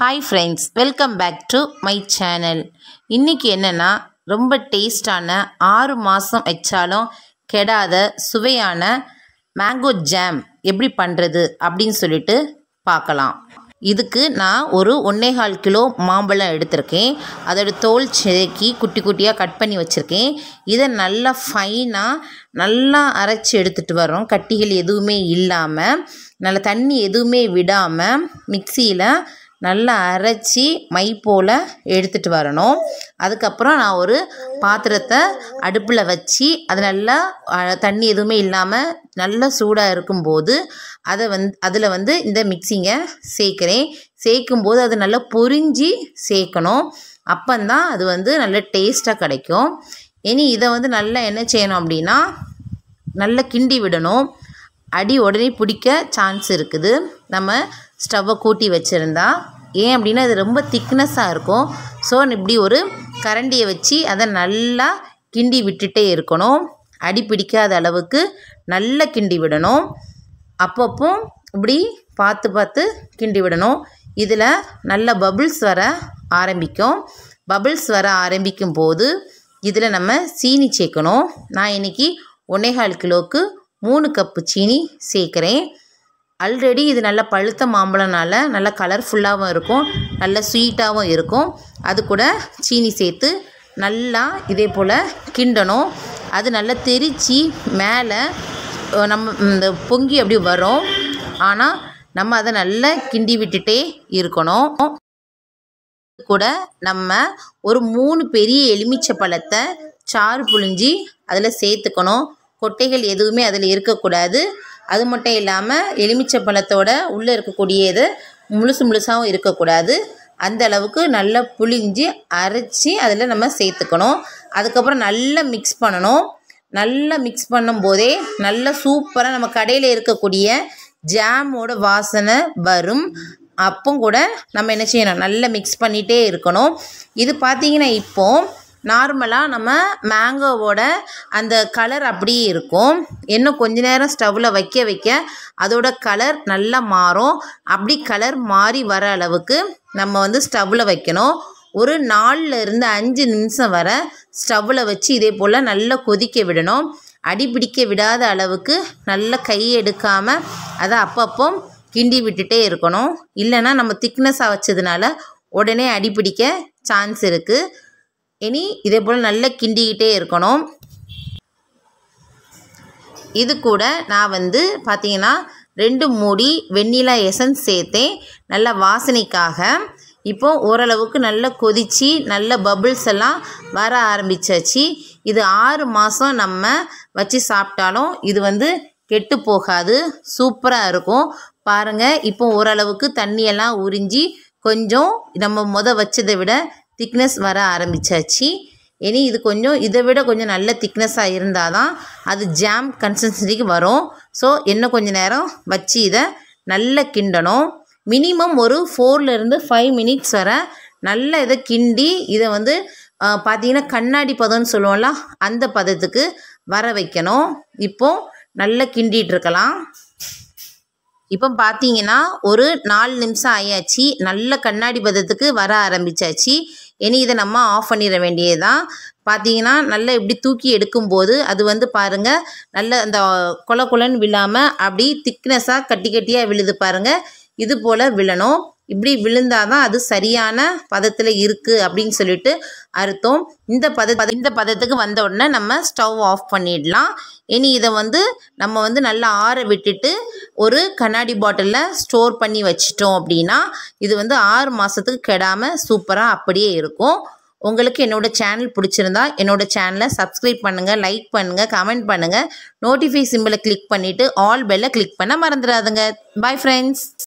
hi friends welcome back to my channel இன்றைக்கி என்னென்னா ரொம்ப டேஸ்டான ஆறு மாதம் வச்சாலும் கெடாத சுவையான மேங்கோ ஜாம் எப்படி பண்ணுறது அப்படின்னு சொல்லிட்டு பார்க்கலாம் இதுக்கு நான் ஒரு ஒன்றே கால் கிலோ மாம்பழம் எடுத்திருக்கேன் அதோட தோல் செதுக்கி குட்டி குட்டியாக கட் பண்ணி வச்சுருக்கேன் இதை நல்லா ஃபைனாக நல்லா அரைச்சி எடுத்துகிட்டு வரோம் கட்டிகள் எதுவுமே இல்லாமல் நல்லா தண்ணி எதுவுமே விடாமல் மிக்சியில் நல்லா அரைச்சி மை போல் எடுத்துகிட்டு வரணும் அதுக்கப்புறம் நான் ஒரு பாத்திரத்தை அடுப்பில் வச்சு அது நல்லா தண்ணி எதுவுமே இல்லாமல் நல்லா சூடாக இருக்கும்போது அதை வந்து அதில் வந்து இந்த மிக்சிங்கை சேர்க்குறேன் சேர்க்கும்போது அது நல்லா பொறிஞ்சி சேர்க்கணும் அப்போந்தான் அது வந்து நல்ல டேஸ்ட்டாக கிடைக்கும் இனி இதை வந்து நல்லா என்ன செய்யணும் அப்படின்னா நல்லா கிண்டி விடணும் அடி உடனே பிடிக்க சான்ஸ் இருக்குது நம்ம ஸ்டவ்வை கூட்டி வச்சுருந்தா ஏன் அப்படின்னா அது ரொம்ப திக்னஸ்ஸாக இருக்கும் ஸோ இப்படி ஒரு கரண்டியை வச்சு அதை நல்லா கிண்டி விட்டுட்டே இருக்கணும் அடி பிடிக்காத அளவுக்கு நல்லா கிண்டி விடணும் அப்பப்போ இப்படி பார்த்து பார்த்து கிண்டி விடணும் இதில் நல்ல பபுள்ஸ் வர ஆரம்பிக்கும் பபுள்ஸ் வர ஆரம்பிக்கும் போது இதில் நம்ம சீனி சேர்க்கணும் நான் இன்றைக்கி ஒன்னேகால் கிலோவுக்கு மூணு கப்பு சீனி சேர்க்குறேன் ஆல்ரெடி இது நல்ல பழுத்த மாம்பழனால் நல்ல கலர்ஃபுல்லாகவும் இருக்கும் நல்ல ஸ்வீட்டாகவும் இருக்கும் அது கூட சீனி சேர்த்து நல்லா இதே போல் கிண்டணும் அது நல்லா தெரித்து மேலே நம்ம இந்த பொங்கி அப்படி வரும் ஆனால் நம்ம அதை நல்லா கிண்டி விட்டுட்டே இருக்கணும் கூட நம்ம ஒரு மூணு பெரிய எலுமிச்சை பழத்தை சாறு புழிஞ்சி அதில் சேர்த்துக்கணும் கொட்டைகள் எதுவுமே அதில் இருக்கக்கூடாது அது மட்டும் இல்லாமல் எலுமிச்சை பழத்தோட உள்ளே இருக்கக்கூடிய இது முழுசு முழுசாகவும் இருக்கக்கூடாது அந்த அளவுக்கு நல்லா புளிஞ்சு அரைச்சி அதில் நம்ம சேர்த்துக்கணும் அதுக்கப்புறம் நல்லா மிக்ஸ் பண்ணணும் நல்லா மிக்ஸ் பண்ணும்போதே நல்லா சூப்பராக நம்ம கடையில் இருக்கக்கூடிய ஜாமோட வாசனை வரும் அப்போ கூட நம்ம என்ன செய்யணும் நல்லா மிக்ஸ் பண்ணிகிட்டே இருக்கணும் இது பார்த்திங்கன்னா இப்போது நார்மலாக நம்ம மேங்கோவோட அந்த கலர் அப்படியே இருக்கும் இன்னும் கொஞ்ச நேரம் ஸ்டவ்வில் வைக்க வைக்க அதோட கலர் நல்லா மாறும் அப்படி கலர் மாறி வர அளவுக்கு நம்ம வந்து ஸ்டவ்வில் வைக்கணும் ஒரு நாலில் இருந்து அஞ்சு நிமிஷம் வர ஸ்டவ்வில் வச்சு இதே போல் நல்லா கொதிக்க விடணும் அடி பிடிக்க விடாத அளவுக்கு நல்ல கை எடுக்காமல் அதை அப்பப்போ கிண்டி விட்டுட்டே இருக்கணும் இல்லைன்னா நம்ம திக்னஸாக வச்சதுனால உடனே அடிப்பிடிக்க சான்ஸ் இருக்குது இனி இதே போல் நல்லா கிண்டிக்கிட்டே இருக்கணும் இது கூட நான் வந்து பார்த்திங்கன்னா ரெண்டு மூடி வெண்ணிலா எசன்ஸ் சேர்த்தேன் நல்ல வாசனைக்காக இப்போ ஓரளவுக்கு நல்லா கொதித்து நல்ல பபுள்ஸ் எல்லாம் வர ஆரம்பிச்சாச்சு இது ஆறு மாதம் நம்ம வச்சு சாப்பிட்டாலும் இது வந்து கெட்டு போகாது சூப்பராக இருக்கும் பாருங்கள் இப்போ ஓரளவுக்கு தண்ணியெல்லாம் உறிஞ்சி கொஞ்சம் நம்ம முத வச்சதை விட திக்னஸ் வர ஆரம்பித்தாச்சு இனி இது கொஞ்சம் இதை விட கொஞ்சம் நல்ல திக்னஸ்ஸாக இருந்தால் தான் அது ஜாம் கன்சிஸ்டன்சிக்கு வரும் ஸோ இன்னும் கொஞ்சம் நேரம் வச்சு இதை நல்லா கிண்டணும் மினிமம் ஒரு ஃபோர்லேருந்து ஃபைவ் மினிட்ஸ் வர நல்லா இதை கிண்டி இதை வந்து பார்த்திங்கன்னா கண்ணாடி பதம்னு சொல்லுவோம்ல அந்த பதத்துக்கு வர வைக்கணும் இப்போது நல்லா கிண்டிகிட்ருக்கலாம் இப்போ பார்த்தீங்கன்னா ஒரு நாலு நிமிஷம் ஆயாச்சு நல்ல கண்ணாடி பதத்துக்கு வர ஆரம்பித்தாச்சு இனி இதை நம்ம ஆஃப் பண்ணிட வேண்டியது தான் பார்த்தீங்கன்னா நல்லா இப்படி தூக்கி எடுக்கும்போது அது வந்து பாருங்கள் நல்ல அந்த குல குலன்னு விழாமல் அப்படி திக்னஸாக கட்டி கட்டியாக விழுது பாருங்கள் இது போல் விழணும் இப்படி விழுந்தாதான் தான் அது சரியான பதத்தில் இருக்குது அப்படின்னு சொல்லிட்டு அர்த்தம் இந்த பத இந்த பதத்துக்கு வந்த உடனே நம்ம ஸ்டவ் ஆஃப் பண்ணிடலாம் இனி இதை வந்து நம்ம வந்து நல்லா ஆற விட்டுட்டு ஒரு கண்ணாடி பாட்டிலில் ஸ்டோர் பண்ணி வச்சிட்டோம் அப்படின்னா இது வந்து ஆறு மாதத்துக்கு கெடாமல் சூப்பராக அப்படியே இருக்கும் உங்களுக்கு என்னோடய சேனல் பிடிச்சிருந்தா என்னோடய சேனலை சப்ஸ்கிரைப் பண்ணுங்கள் லைக் பண்ணுங்கள் கமெண்ட் பண்ணுங்கள் நோட்டிஃபை சிம்பிளை கிளிக் பண்ணிவிட்டு ஆல் பெல்லை கிளிக் பண்ண மறந்துடாதுங்க பாய் ஃப்ரெண்ட்ஸ்